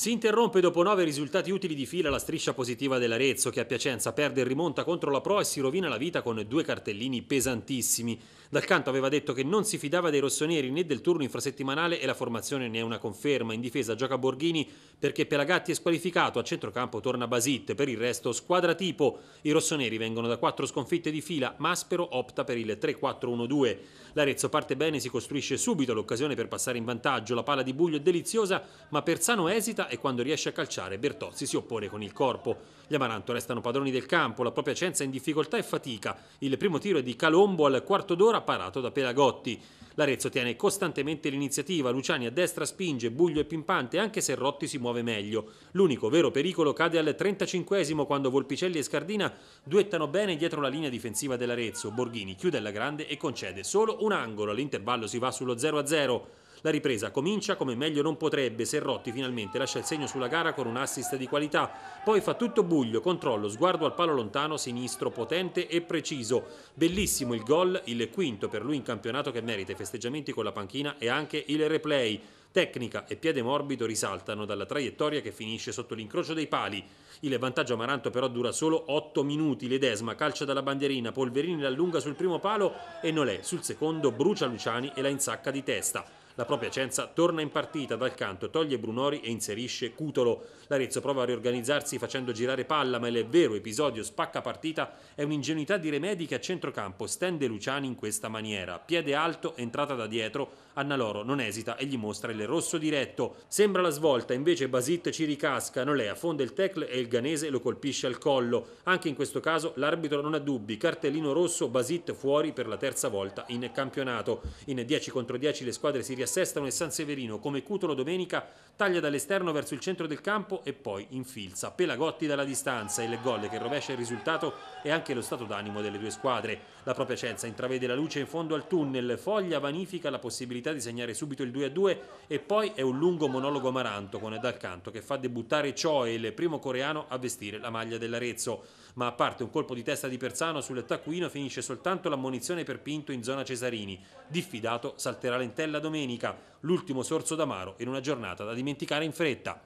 Si interrompe dopo nove risultati utili di fila la striscia positiva dell'Arezzo che a Piacenza perde e rimonta contro la Pro e si rovina la vita con due cartellini pesantissimi. Dal canto aveva detto che non si fidava dei rossoneri né del turno infrasettimanale e la formazione ne è una conferma. In difesa gioca Borghini perché Pelagatti è squalificato, a centrocampo torna Basit, per il resto squadra tipo. I rossoneri vengono da quattro sconfitte di fila, Maspero opta per il 3-4-1-2. L'Arezzo parte bene, si costruisce subito l'occasione per passare in vantaggio, la palla di Buglio è deliziosa, ma Persano esita e quando riesce a calciare Bertozzi si oppone con il corpo. Gli Amaranto restano padroni del campo, la propria Cenza in difficoltà e fatica. Il primo tiro è di Calombo al quarto d'ora, apparato da Pelagotti. L'Arezzo tiene costantemente l'iniziativa, Luciani a destra spinge, Buglio è pimpante anche se Rotti si muove meglio. L'unico vero pericolo cade al 35 quando Volpicelli e Scardina duettano bene dietro la linea difensiva dell'Arezzo. Borghini chiude alla grande e concede solo un angolo, all'intervallo si va sullo 0-0. La ripresa comincia come meglio non potrebbe se Rotti finalmente lascia il segno sulla gara con un assist di qualità. Poi fa tutto buglio, controllo, sguardo al palo lontano, sinistro, potente e preciso. Bellissimo il gol, il quinto per lui in campionato che merita i festeggiamenti con la panchina e anche il replay. Tecnica e piede morbido risaltano dalla traiettoria che finisce sotto l'incrocio dei pali. Il vantaggio amaranto però dura solo 8 minuti. Ledesma calcia dalla bandierina, Polverini l'allunga sul primo palo e Nolè sul secondo brucia Luciani e la insacca di testa. La propria Cenza torna in partita dal canto, toglie Brunori e inserisce Cutolo. L'Arezzo prova a riorganizzarsi facendo girare palla, ma il vero episodio spacca partita è un'ingenuità di Remedi che a centrocampo stende Luciani in questa maniera. Piede alto, entrata da dietro, Anna Loro non esita e gli mostra il rosso diretto. Sembra la svolta, invece Basit ci ricasca, Nolea fonde il tackle e il Ganese lo colpisce al collo. Anche in questo caso l'arbitro non ha dubbi, cartellino rosso, Basit fuori per la terza volta in campionato. In 10 contro 10 le squadre si riassumono Sestano e San Severino come Cutolo domenica taglia dall'esterno verso il centro del campo e poi infilza. Pelagotti dalla distanza, e il gol che rovescia il risultato e anche lo stato d'animo delle due squadre. La propria Celsa intravede la luce in fondo al tunnel, Foglia vanifica la possibilità di segnare subito il 2-2 a e poi è un lungo monologo amaranto con Dal Canto che fa debuttare Choi, il primo coreano a vestire la maglia dell'Arezzo. Ma a parte un colpo di testa di Persano sul taccuino finisce soltanto l'ammonizione per Pinto in zona Cesarini. Diffidato salterà l'entella domenica, l'ultimo sorso d'amaro in una giornata da dimenticare in fretta.